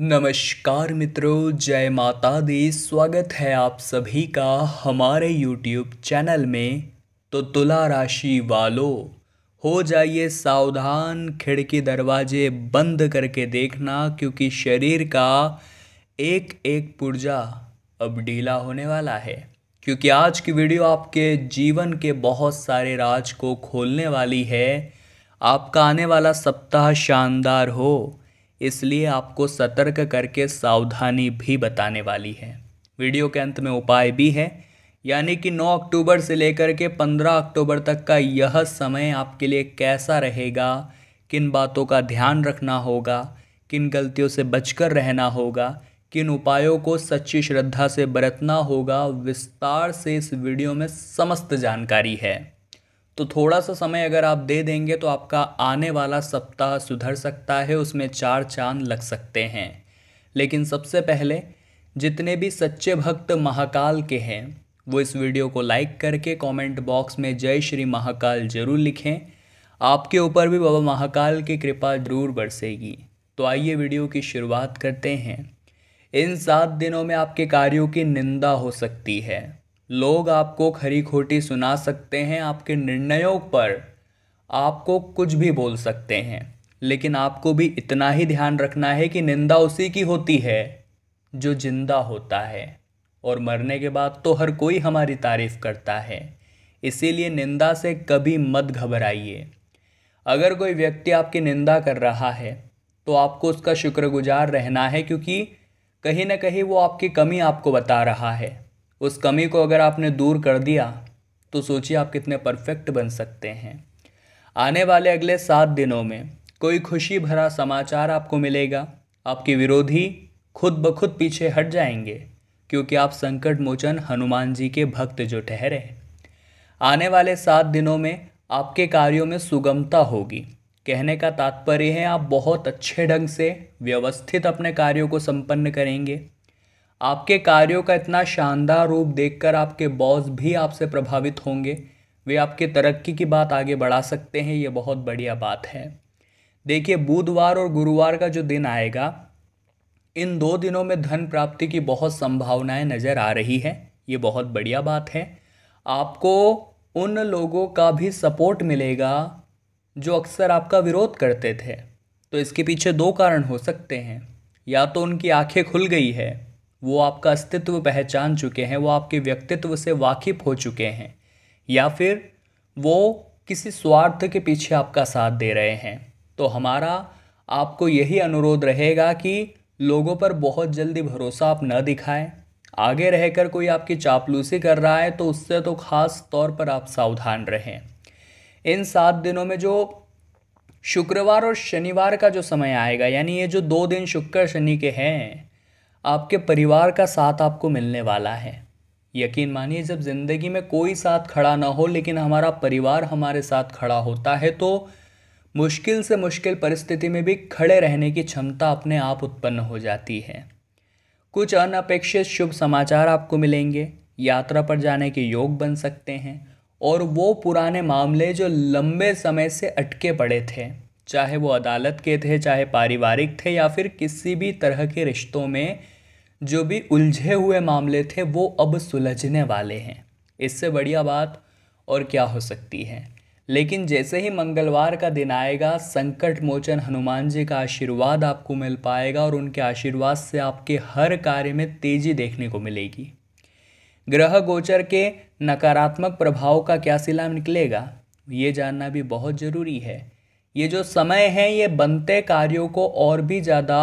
नमस्कार मित्रों जय माता दी स्वागत है आप सभी का हमारे यूट्यूब चैनल में तो तुला राशि वालों हो जाइए सावधान खिड़की दरवाजे बंद करके देखना क्योंकि शरीर का एक एक पुर्जा अब ढीला होने वाला है क्योंकि आज की वीडियो आपके जीवन के बहुत सारे राज को खोलने वाली है आपका आने वाला सप्ताह शानदार हो इसलिए आपको सतर्क करके सावधानी भी बताने वाली है वीडियो के अंत में उपाय भी है यानी कि 9 अक्टूबर से लेकर के 15 अक्टूबर तक का यह समय आपके लिए कैसा रहेगा किन बातों का ध्यान रखना होगा किन गलतियों से बचकर रहना होगा किन उपायों को सच्ची श्रद्धा से बरतना होगा विस्तार से इस वीडियो में समस्त जानकारी है तो थोड़ा सा समय अगर आप दे देंगे तो आपका आने वाला सप्ताह सुधर सकता है उसमें चार चांद लग सकते हैं लेकिन सबसे पहले जितने भी सच्चे भक्त महाकाल के हैं वो इस वीडियो को लाइक करके कमेंट बॉक्स में जय श्री महाकाल जरूर लिखें आपके ऊपर भी बाबा महाकाल की कृपा जरूर बरसेगी तो आइए वीडियो की शुरुआत करते हैं इन सात दिनों में आपके कार्यों की निंदा हो सकती है लोग आपको खरी खोटी सुना सकते हैं आपके निर्णयों पर आपको कुछ भी बोल सकते हैं लेकिन आपको भी इतना ही ध्यान रखना है कि निंदा उसी की होती है जो जिंदा होता है और मरने के बाद तो हर कोई हमारी तारीफ़ करता है इसीलिए निंदा से कभी मत घबराइए अगर कोई व्यक्ति आपकी निंदा कर रहा है तो आपको उसका शुक्रगुजार रहना है क्योंकि कहीं ना कहीं वो आपकी कमी आपको बता रहा है उस कमी को अगर आपने दूर कर दिया तो सोचिए आप कितने परफेक्ट बन सकते हैं आने वाले अगले सात दिनों में कोई खुशी भरा समाचार आपको मिलेगा आपके विरोधी खुद ब खुद पीछे हट जाएंगे क्योंकि आप संकट मोचन हनुमान जी के भक्त जो ठहरे आने वाले सात दिनों में आपके कार्यों में सुगमता होगी कहने का तात्पर्य है आप बहुत अच्छे ढंग से व्यवस्थित अपने कार्यों को संपन्न करेंगे आपके कार्यों का इतना शानदार रूप देखकर आपके बॉस भी आपसे प्रभावित होंगे वे आपके तरक्की की बात आगे बढ़ा सकते हैं ये बहुत बढ़िया बात है देखिए बुधवार और गुरुवार का जो दिन आएगा इन दो दिनों में धन प्राप्ति की बहुत संभावनाएं नज़र आ रही है ये बहुत बढ़िया बात है आपको उन लोगों का भी सपोर्ट मिलेगा जो अक्सर आपका विरोध करते थे तो इसके पीछे दो कारण हो सकते हैं या तो उनकी आंखें खुल गई है वो आपका अस्तित्व पहचान चुके हैं वो आपके व्यक्तित्व से वाकिफ़ हो चुके हैं या फिर वो किसी स्वार्थ के पीछे आपका साथ दे रहे हैं तो हमारा आपको यही अनुरोध रहेगा कि लोगों पर बहुत जल्दी भरोसा आप न दिखाएं आगे रहकर कोई आपकी चापलूसी कर रहा है तो उससे तो ख़ास तौर पर आप सावधान रहें इन सात दिनों में जो शुक्रवार और शनिवार का जो समय आएगा यानी ये जो दो दिन शुक्र शनि के हैं आपके परिवार का साथ आपको मिलने वाला है यकीन मानिए जब ज़िंदगी में कोई साथ खड़ा ना हो लेकिन हमारा परिवार हमारे साथ खड़ा होता है तो मुश्किल से मुश्किल परिस्थिति में भी खड़े रहने की क्षमता अपने आप उत्पन्न हो जाती है कुछ अनपेक्षित शुभ समाचार आपको मिलेंगे यात्रा पर जाने के योग बन सकते हैं और वो पुराने मामले जो लंबे समय से अटके पड़े थे चाहे वो अदालत के थे चाहे पारिवारिक थे या फिर किसी भी तरह के रिश्तों में जो भी उलझे हुए मामले थे वो अब सुलझने वाले हैं इससे बढ़िया बात और क्या हो सकती है लेकिन जैसे ही मंगलवार का दिन आएगा संकट मोचन हनुमान जी का आशीर्वाद आपको मिल पाएगा और उनके आशीर्वाद से आपके हर कार्य में तेजी देखने को मिलेगी ग्रह गोचर के नकारात्मक प्रभाव का क्या सिला निकलेगा ये जानना भी बहुत ज़रूरी है ये जो समय है ये बनते कार्यों को और भी ज़्यादा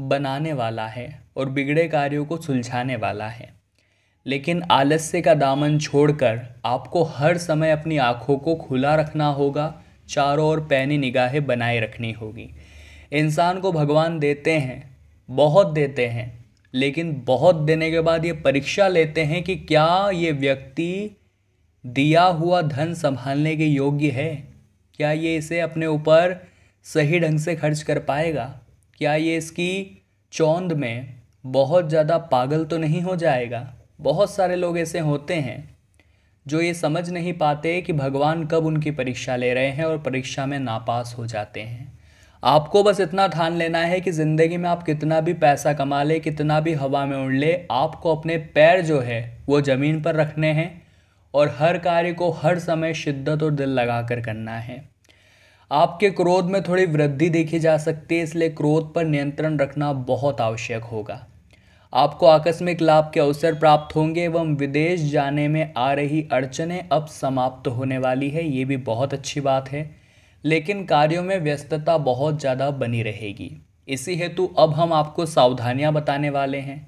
बनाने वाला है और बिगड़े कार्यों को सुलझाने वाला है लेकिन आलस्य का दामन छोड़कर आपको हर समय अपनी आँखों को खुला रखना होगा चारों ओर पैनी निगाहें बनाए रखनी होगी इंसान को भगवान देते हैं बहुत देते हैं लेकिन बहुत देने के बाद ये परीक्षा लेते हैं कि क्या ये व्यक्ति दिया हुआ धन संभालने के योग्य है क्या ये इसे अपने ऊपर सही ढंग से खर्च कर पाएगा क्या ये इसकी चौंद में बहुत ज़्यादा पागल तो नहीं हो जाएगा बहुत सारे लोग ऐसे होते हैं जो ये समझ नहीं पाते कि भगवान कब उनकी परीक्षा ले रहे हैं और परीक्षा में नापास हो जाते हैं आपको बस इतना ठान लेना है कि ज़िंदगी में आप कितना भी पैसा कमा ले कितना भी हवा में उड़ ले आपको अपने पैर जो है वो ज़मीन पर रखने हैं और हर कार्य को हर समय शिद्दत और दिल लगा कर करना है आपके क्रोध में थोड़ी वृद्धि देखी जा सकती है इसलिए क्रोध पर नियंत्रण रखना बहुत आवश्यक होगा आपको आकस्मिक लाभ के अवसर प्राप्त होंगे एवं विदेश जाने में आ रही अड़चने अब समाप्त होने वाली है ये भी बहुत अच्छी बात है लेकिन कार्यों में व्यस्तता बहुत ज़्यादा बनी रहेगी इसी हेतु अब हम आपको सावधानियां बताने वाले हैं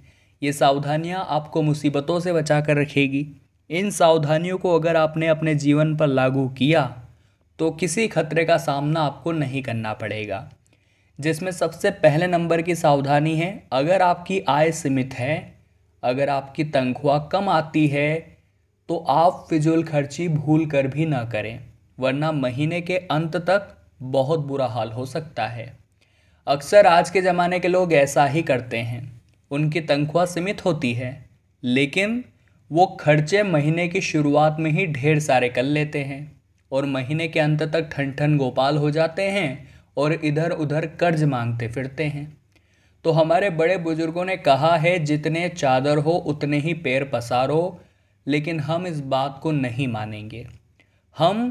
ये सावधानियां आपको मुसीबतों से बचा कर रखेगी इन सावधानियों को अगर आपने अपने जीवन पर लागू किया तो किसी खतरे का सामना आपको नहीं करना पड़ेगा जिसमें सबसे पहले नंबर की सावधानी है अगर आपकी आय सीमित है अगर आपकी तनख्वाह कम आती है तो आप फिजूल खर्ची भूल कर भी ना करें वरना महीने के अंत तक बहुत बुरा हाल हो सकता है अक्सर आज के ज़माने के लोग ऐसा ही करते हैं उनकी तनख्वाह सीमित होती है लेकिन वो खर्चे महीने की शुरुआत में ही ढेर सारे कर लेते हैं और महीने के अंत तक ठन ठन गोपाल हो जाते हैं और इधर उधर कर्ज मांगते फिरते हैं तो हमारे बड़े बुजुर्गों ने कहा है जितने चादर हो उतने ही पैर पसारो लेकिन हम इस बात को नहीं मानेंगे हम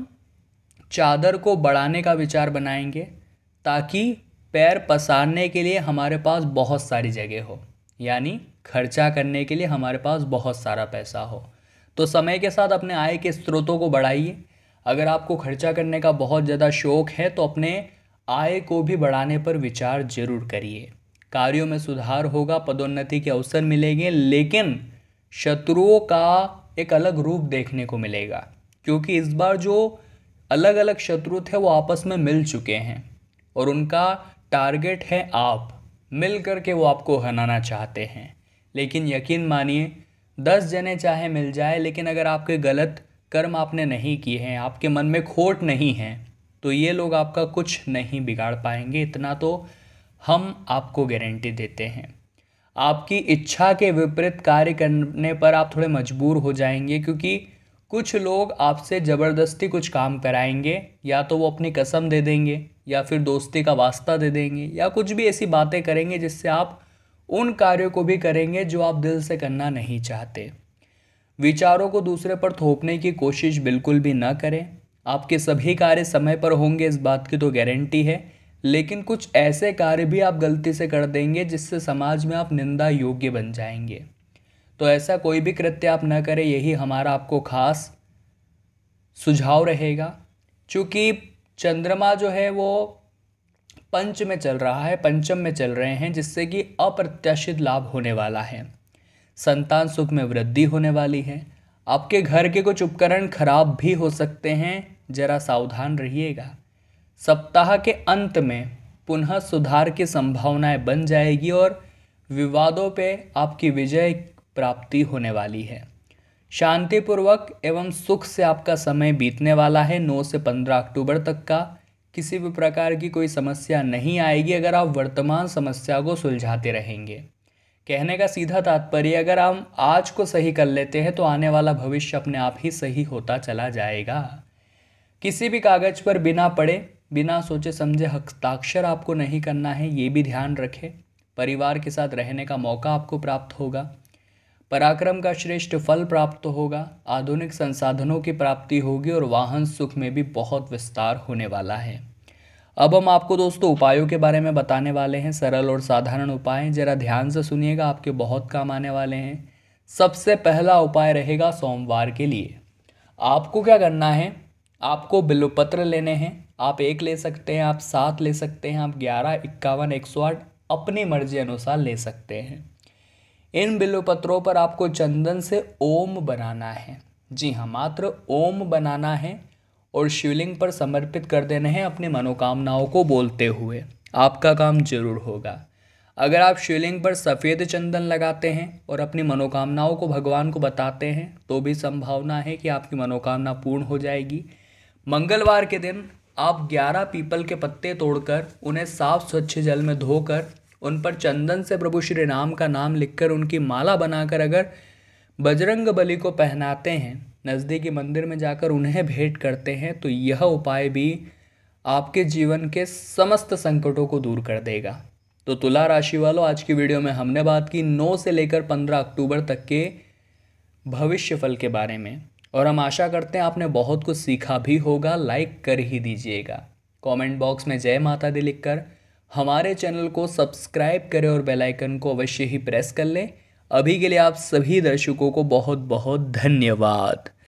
चादर को बढ़ाने का विचार बनाएंगे ताकि पैर पसारने के लिए हमारे पास बहुत सारी जगह हो यानी खर्चा करने के लिए हमारे पास बहुत सारा पैसा हो तो समय के साथ अपने आय के स्रोतों को बढ़ाइए अगर आपको खर्चा करने का बहुत ज़्यादा शौक है तो अपने आय को भी बढ़ाने पर विचार जरूर करिए कार्यों में सुधार होगा पदोन्नति के अवसर मिलेंगे लेकिन शत्रुओं का एक अलग रूप देखने को मिलेगा क्योंकि इस बार जो अलग अलग शत्रु थे वो आपस में मिल चुके हैं और उनका टारगेट है आप मिल कर के वो आपको हनाना चाहते हैं लेकिन यकीन मानिए दस जने चाहे मिल जाए लेकिन अगर आपके गलत कर्म आपने नहीं किए हैं आपके मन में खोट नहीं है तो ये लोग आपका कुछ नहीं बिगाड़ पाएंगे इतना तो हम आपको गारंटी देते हैं आपकी इच्छा के विपरीत कार्य करने पर आप थोड़े मजबूर हो जाएंगे क्योंकि कुछ लोग आपसे ज़बरदस्ती कुछ काम कराएंगे या तो वो अपनी कसम दे देंगे या फिर दोस्ती का वास्ता दे देंगे या कुछ भी ऐसी बातें करेंगे जिससे आप उन कार्यों को भी करेंगे जो आप दिल से करना नहीं चाहते विचारों को दूसरे पर थोपने की कोशिश बिल्कुल भी ना करें आपके सभी कार्य समय पर होंगे इस बात की तो गारंटी है लेकिन कुछ ऐसे कार्य भी आप गलती से कर देंगे जिससे समाज में आप निंदा योग्य बन जाएंगे तो ऐसा कोई भी कृत्य आप ना करें यही हमारा आपको खास सुझाव रहेगा चूँकि चंद्रमा जो है वो पंच में चल रहा है पंचम में चल रहे हैं जिससे कि अप्रत्याशित लाभ होने वाला है संतान सुख में वृद्धि होने वाली है आपके घर के कुछ उपकरण खराब भी हो सकते हैं जरा सावधान रहिएगा सप्ताह के अंत में पुनः सुधार की संभावनाएं बन जाएगी और विवादों पे आपकी विजय प्राप्ति होने वाली है शांतिपूर्वक एवं सुख से आपका समय बीतने वाला है 9 से 15 अक्टूबर तक का किसी भी प्रकार की कोई समस्या नहीं आएगी अगर आप वर्तमान समस्या को सुलझाते रहेंगे कहने का सीधा तात्पर्य अगर हम आज को सही कर लेते हैं तो आने वाला भविष्य अपने आप ही सही होता चला जाएगा किसी भी कागज़ पर बिना पढ़े बिना सोचे समझे हस्ताक्षर आपको नहीं करना है ये भी ध्यान रखें परिवार के साथ रहने का मौका आपको प्राप्त होगा पराक्रम का श्रेष्ठ फल प्राप्त होगा आधुनिक संसाधनों की प्राप्ति होगी और वाहन सुख में भी बहुत विस्तार होने वाला है अब हम आपको दोस्तों उपायों के बारे में बताने वाले हैं सरल और साधारण उपाय ज़रा ध्यान से सुनिएगा आपके बहुत काम आने वाले हैं सबसे पहला उपाय रहेगा सोमवार के लिए आपको क्या करना है आपको पत्र लेने हैं आप एक ले सकते हैं आप सात ले सकते हैं आप ग्यारह इक्यावन एक सौ आठ अपनी मर्जी अनुसार ले सकते हैं इन पत्रों पर आपको चंदन से ओम बनाना है जी हाँ मात्र ओम बनाना है और शिवलिंग पर समर्पित कर देने हैं अपनी मनोकामनाओं को बोलते हुए आपका काम जरूर होगा अगर आप शिवलिंग पर सफ़ेद चंदन लगाते हैं और अपनी मनोकामनाओं को भगवान को बताते हैं तो भी संभावना है कि आपकी मनोकामना पूर्ण हो जाएगी मंगलवार के दिन आप 11 पीपल के पत्ते तोड़कर उन्हें साफ स्वच्छ जल में धोकर उन पर चंदन से प्रभु श्री राम का नाम लिखकर उनकी माला बनाकर अगर बजरंग बली को पहनाते हैं नज़दीकी मंदिर में जाकर उन्हें भेंट करते हैं तो यह उपाय भी आपके जीवन के समस्त संकटों को दूर कर देगा तो तुला राशि वालों आज की वीडियो में हमने बात की 9 से लेकर 15 अक्टूबर तक के भविष्य फल के बारे में और हम आशा करते हैं आपने बहुत कुछ सीखा भी होगा लाइक कर ही दीजिएगा कमेंट बॉक्स में जय माता दी लिखकर हमारे चैनल को सब्सक्राइब करें और बेल आइकन को अवश्य ही प्रेस कर लें अभी के लिए आप सभी दर्शकों को बहुत बहुत धन्यवाद